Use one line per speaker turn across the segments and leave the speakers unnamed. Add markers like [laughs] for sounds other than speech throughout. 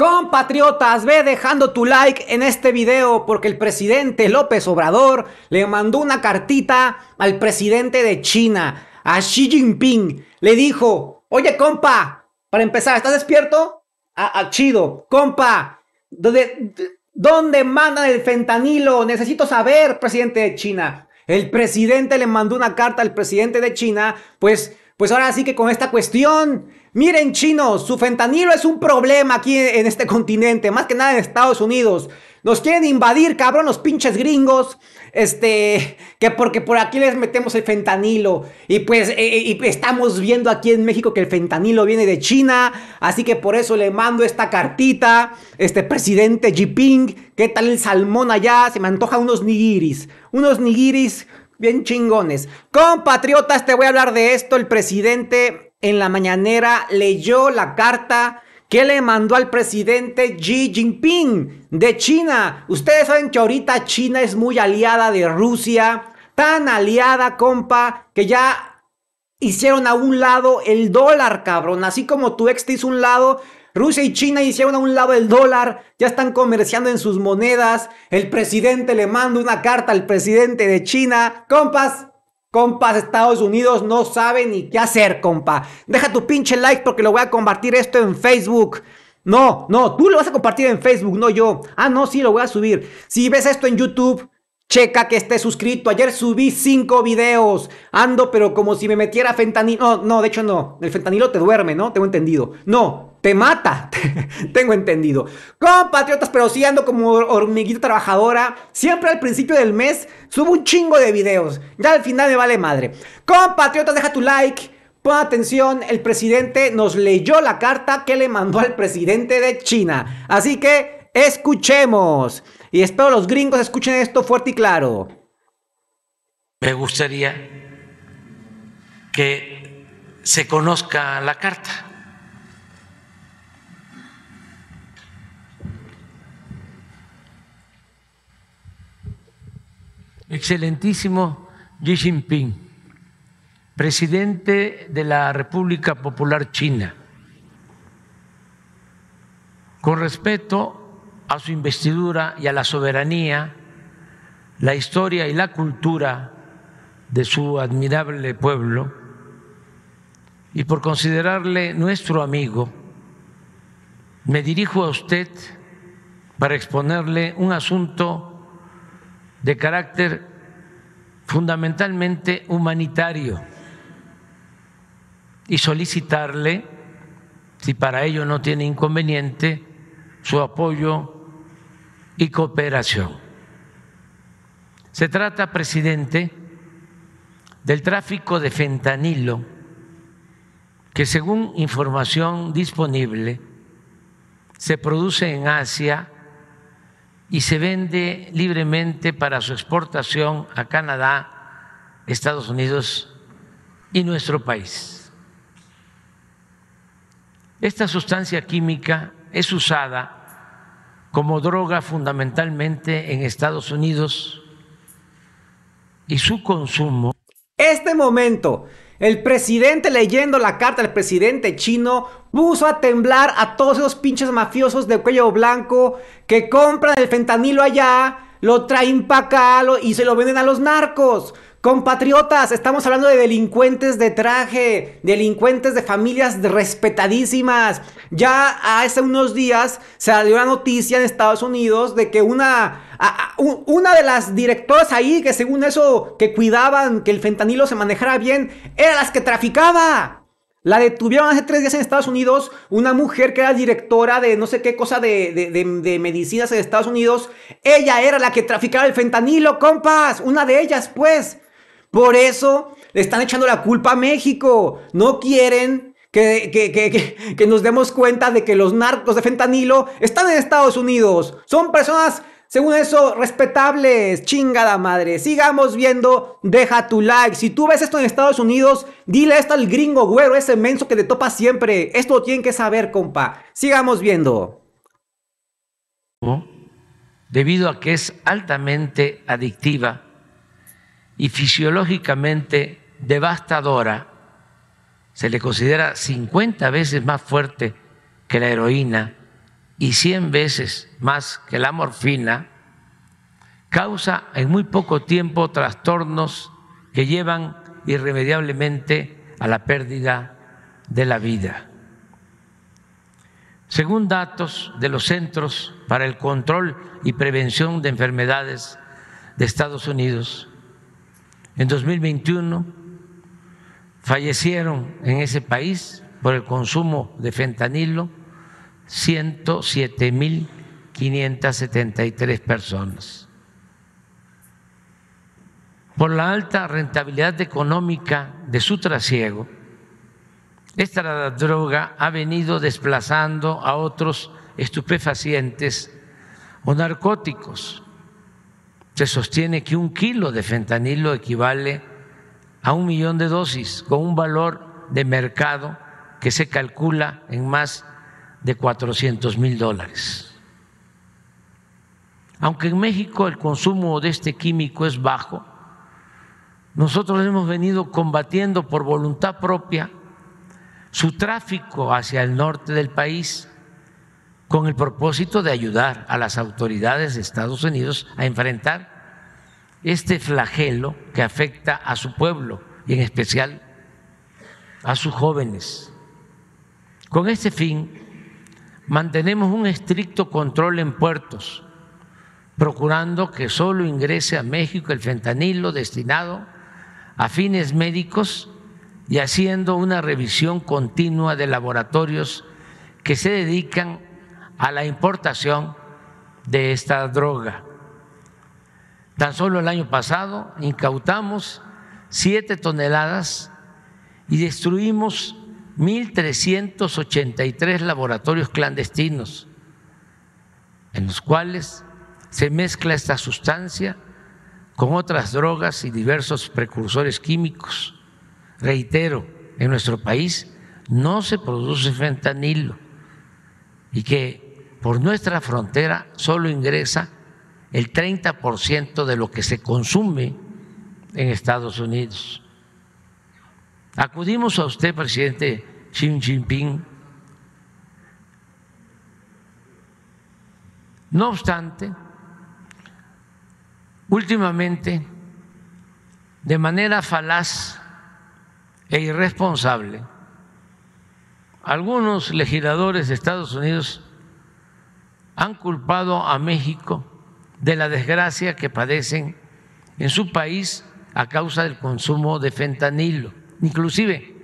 Compatriotas, ve dejando tu like en este video porque el presidente López Obrador le mandó una cartita al presidente de China, a Xi Jinping. Le dijo, oye compa, para empezar, ¿estás despierto? A ah, ah, chido, compa, ¿dónde, ¿dónde mandan el fentanilo? Necesito saber, presidente de China. El presidente le mandó una carta al presidente de China, pues pues ahora sí que con esta cuestión, miren chinos, su fentanilo es un problema aquí en este continente, más que nada en Estados Unidos. Nos quieren invadir, cabrón, los pinches gringos. Este, que porque por aquí les metemos el fentanilo. Y pues eh, eh, y estamos viendo aquí en México que el fentanilo viene de China. Así que por eso le mando esta cartita. Este presidente Jinping, ¿qué tal el salmón allá? Se me antoja unos nigiris. Unos nigiris bien chingones. Compatriotas, te voy a hablar de esto. El presidente en la mañanera leyó la carta que le mandó al presidente Xi Jinping de China. Ustedes saben que ahorita China es muy aliada de Rusia, tan aliada, compa, que ya hicieron a un lado el dólar, cabrón. Así como tu ex te hizo un lado, Rusia y China hicieron a un lado el dólar, ya están comerciando en sus monedas. El presidente le manda una carta al presidente de China. Compas, compas, Estados Unidos no sabe ni qué hacer, compa. Deja tu pinche like porque lo voy a compartir esto en Facebook. No, no, tú lo vas a compartir en Facebook, no yo. Ah, no, sí, lo voy a subir. Si ves esto en YouTube, Checa que esté suscrito. Ayer subí cinco videos. Ando, pero como si me metiera fentanilo. No, no, de hecho no. El fentanilo te duerme, ¿no? Tengo entendido. No, te mata. [laughs] Tengo entendido. Compatriotas, pero sí ando como hormiguita trabajadora. Siempre al principio del mes subo un chingo de videos. Ya al final me vale madre. Compatriotas, deja tu like. Pon atención, el presidente nos leyó la carta que le mandó al presidente de China. Así que Escuchemos. Y espero los gringos escuchen esto fuerte
y claro. Me gustaría que se conozca la carta. Excelentísimo Xi Jinping, presidente de la República Popular China, con respeto a su investidura y a la soberanía, la historia y la cultura de su admirable pueblo y por considerarle nuestro amigo, me dirijo a usted para exponerle un asunto de carácter fundamentalmente humanitario y solicitarle, si para ello no tiene inconveniente, su apoyo y cooperación. Se trata, presidente, del tráfico de fentanilo que según información disponible se produce en Asia y se vende libremente para su exportación a Canadá, Estados Unidos y nuestro país. Esta sustancia química es usada como droga fundamentalmente en Estados Unidos y su consumo. Este momento, el
presidente leyendo la carta del presidente chino puso a temblar a todos esos pinches mafiosos de cuello blanco que compran el fentanilo allá, lo traen para acá y se lo venden a los narcos. Compatriotas, estamos hablando de delincuentes de traje, delincuentes de familias respetadísimas. Ya hace unos días se dio la noticia en Estados Unidos de que una, una de las directoras ahí, que según eso, que cuidaban que el fentanilo se manejara bien, era las que traficaba. La detuvieron hace tres días en Estados Unidos, una mujer que era directora de no sé qué cosa de, de medicinas en Estados Unidos. Ella era la que traficaba el fentanilo, compas, una de ellas, pues. Por eso le están echando la culpa a México. No quieren que, que, nos demos cuenta de que los narcos de fentanilo están en Estados Unidos. Son personas, según eso, respetables. Chingada madre. Sigamos viendo. Deja tu like. Si tú ves esto en Estados Unidos, dile esto al gringo güero, ese menso que te topa siempre. Esto lo tienen que saber, compa. Sigamos viendo.
Debido a que es altamente adictiva y fisiológicamente devastadora, se le considera 50 veces más fuerte que la heroína y 100 veces más que la morfina, causa en muy poco tiempo trastornos que llevan irremediablemente a la pérdida de la vida. Según datos de los Centros para el Control y Prevención de Enfermedades de Estados Unidos, en 2021 fallecieron en ese país por el consumo de fentanilo 107.573 personas. Por la alta rentabilidad económica de su trasiego, esta droga ha venido desplazando a otros estupefacientes o narcóticos se sostiene que un kilo de fentanilo equivale a un millón de dosis con un valor de mercado que se calcula en más de 400 mil dólares. Aunque en México el consumo de este químico es bajo, nosotros hemos venido combatiendo por voluntad propia su tráfico hacia el norte del país con el propósito de ayudar a las autoridades de Estados Unidos a enfrentar este flagelo que afecta a su pueblo y en especial a sus jóvenes. Con este fin, mantenemos un estricto control en puertos, procurando que solo ingrese a México el fentanilo destinado a fines médicos y haciendo una revisión continua de laboratorios que se dedican a la importación de esta droga. Tan solo el año pasado incautamos 7 toneladas y destruimos 1.383 laboratorios clandestinos en los cuales se mezcla esta sustancia con otras drogas y diversos precursores químicos. Reitero, en nuestro país no se produce fentanilo y que por nuestra frontera solo ingresa el 30% de lo que se consume en Estados Unidos. Acudimos a usted, presidente Xi Jinping. No obstante, últimamente, de manera falaz e irresponsable, algunos legisladores de Estados Unidos han culpado a México de la desgracia que padecen en su país a causa del consumo de fentanilo. Inclusive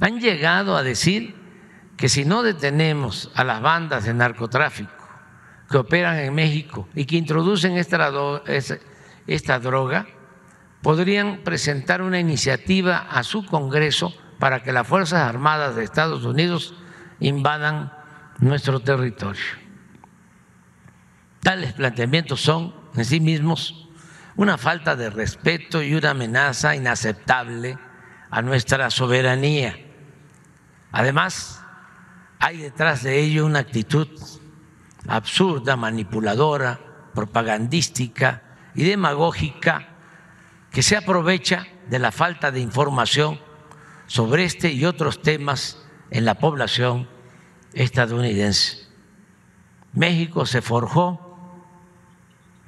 han llegado a decir que si no detenemos a las bandas de narcotráfico que operan en México y que introducen esta, esta droga, podrían presentar una iniciativa a su Congreso para que las Fuerzas Armadas de Estados Unidos invadan nuestro territorio. Tales planteamientos son en sí mismos una falta de respeto y una amenaza inaceptable a nuestra soberanía. Además, hay detrás de ello una actitud absurda, manipuladora, propagandística y demagógica que se aprovecha de la falta de información sobre este y otros temas en la población estadounidense. México se forjó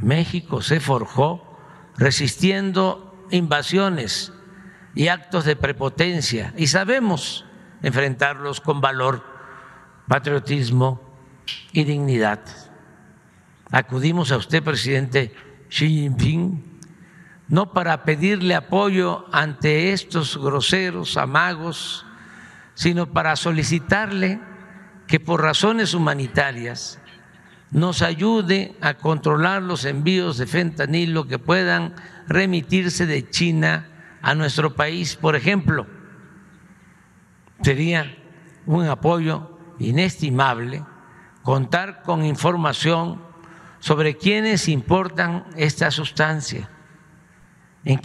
México se forjó resistiendo invasiones y actos de prepotencia y sabemos enfrentarlos con valor, patriotismo y dignidad. Acudimos a usted, presidente Xi Jinping, no para pedirle apoyo ante estos groseros amagos, sino para solicitarle que por razones humanitarias nos ayude a controlar los envíos de fentanilo que puedan remitirse de China a nuestro país, por ejemplo. Sería un apoyo inestimable contar con información sobre quiénes importan esta sustancia, en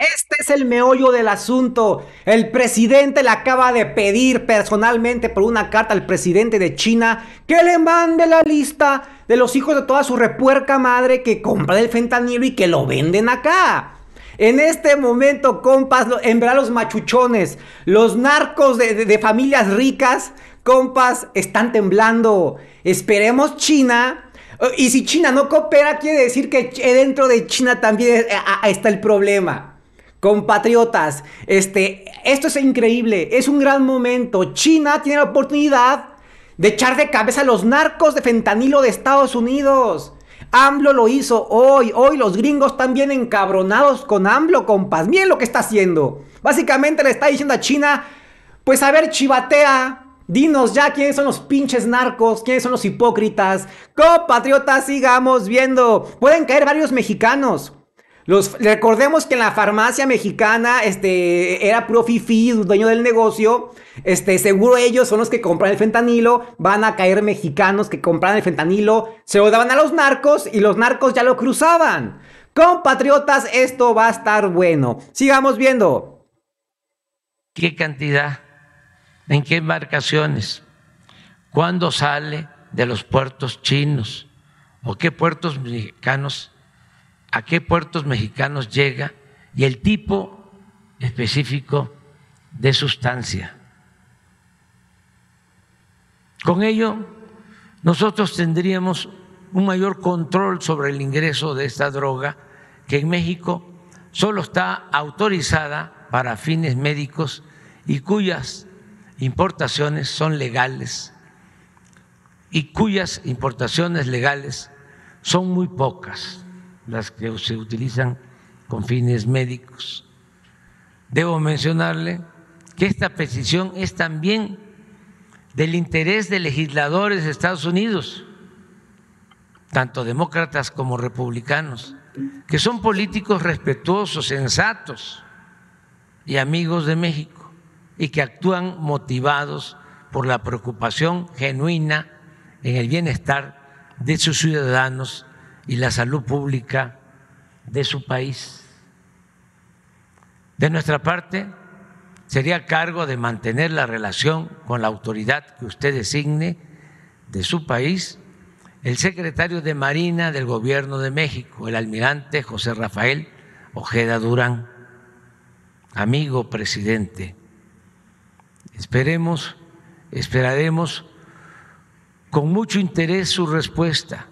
este es el meollo del asunto. El presidente le acaba de pedir personalmente por una carta al presidente de China que le mande la lista de los hijos de toda su repuerca madre que compra el fentanilo y que lo venden acá. En este momento, compas, en verdad los machuchones, los narcos de familias ricas, compas, están temblando. Esperemos China y si China no coopera, quiere decir que dentro de China también eh, está el problema. Compatriotas, este, esto es increíble, es un gran momento. China tiene la oportunidad de echar de cabeza a los narcos de fentanilo de Estados Unidos. AMLO lo hizo hoy. Hoy los gringos están bien encabronados con AMLO, compas. Miren lo que está haciendo. Básicamente le está diciendo a China, pues a ver, chivatea. Dinos ya quiénes son los pinches narcos, quiénes son los hipócritas. Compatriotas, sigamos viendo. Pueden caer varios mexicanos. Los, recordemos que en la farmacia mexicana este, era Profi fifi, dueño del negocio. Este, seguro ellos son los que compran el fentanilo. Van a caer mexicanos que compran el fentanilo. Se lo daban a los narcos y los narcos ya lo cruzaban. Compatriotas, esto va a estar bueno. Sigamos viendo.
¿Qué cantidad en qué embarcaciones, cuándo sale de los puertos chinos o qué puertos mexicanos, a qué puertos mexicanos llega y el tipo específico de sustancia. Con ello, nosotros tendríamos un mayor control sobre el ingreso de esta droga que en México solo está autorizada para fines médicos y cuyas importaciones son legales y cuyas importaciones legales son muy pocas las que se utilizan con fines médicos. Debo mencionarle que esta petición es también del interés de legisladores de Estados Unidos, tanto demócratas como republicanos, que son políticos respetuosos, sensatos y amigos de México y que actúan motivados por la preocupación genuina en el bienestar de sus ciudadanos y la salud pública de su país. De nuestra parte, sería cargo de mantener la relación con la autoridad que usted designe de su país el secretario de Marina del Gobierno de México, el almirante José Rafael Ojeda Durán. Amigo presidente, Esperemos, esperaremos con mucho interés su respuesta.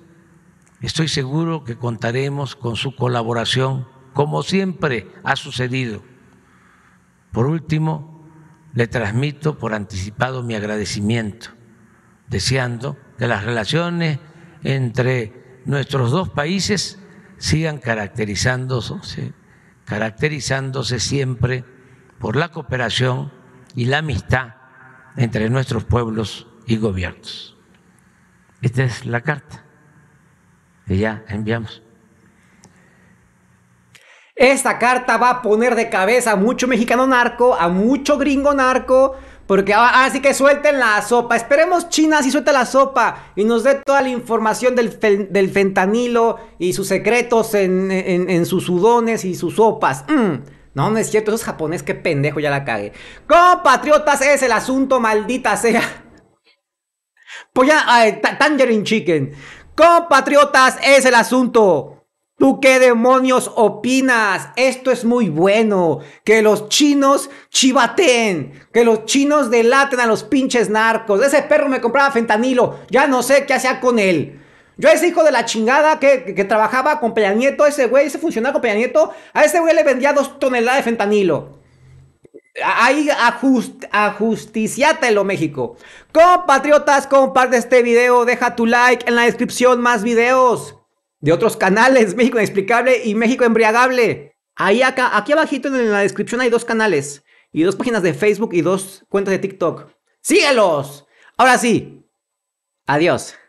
Estoy seguro que contaremos con su colaboración, como siempre ha sucedido. Por último, le transmito por anticipado mi agradecimiento, deseando que las relaciones entre nuestros dos países sigan caracterizándose, caracterizándose siempre por la cooperación y la amistad entre nuestros pueblos y gobiernos. Esta es la carta que ya enviamos.
Esta carta va a poner de cabeza a mucho mexicano narco, a mucho gringo narco, porque así que suelten la sopa. Esperemos China si suelta la sopa y nos dé toda la información del, fentanilo y sus secretos en, sus sudones y sus sopas. Mm. No, no es cierto, eso es japonés, qué pendejo, ya la cagué. Compatriotas, es el asunto, maldita sea. Pues ya, Tangerine Chicken. Compatriotas, es el asunto. ¿Tú qué demonios opinas? Esto es muy bueno. Que los chinos chivateen. Que los chinos delaten a los pinches narcos. Ese perro me compraba fentanilo. Ya no sé qué hacía con él. Yo es ese hijo de la chingada que, trabajaba con Peña Nieto, ese güey, ese funcionario con Peña Nieto, a ese güey le vendía dos toneladas de fentanilo. Ahí ajust, lo México. Compatriotas, comparte este video, deja tu like en la descripción, más videos de otros canales, [laughs] México Inexplicable y México Embriagable. Ahí acá, aquí abajito en la descripción hay dos canales y dos páginas de Facebook y dos cuentas de TikTok. ¡Síguelos! Ahora sí, adiós.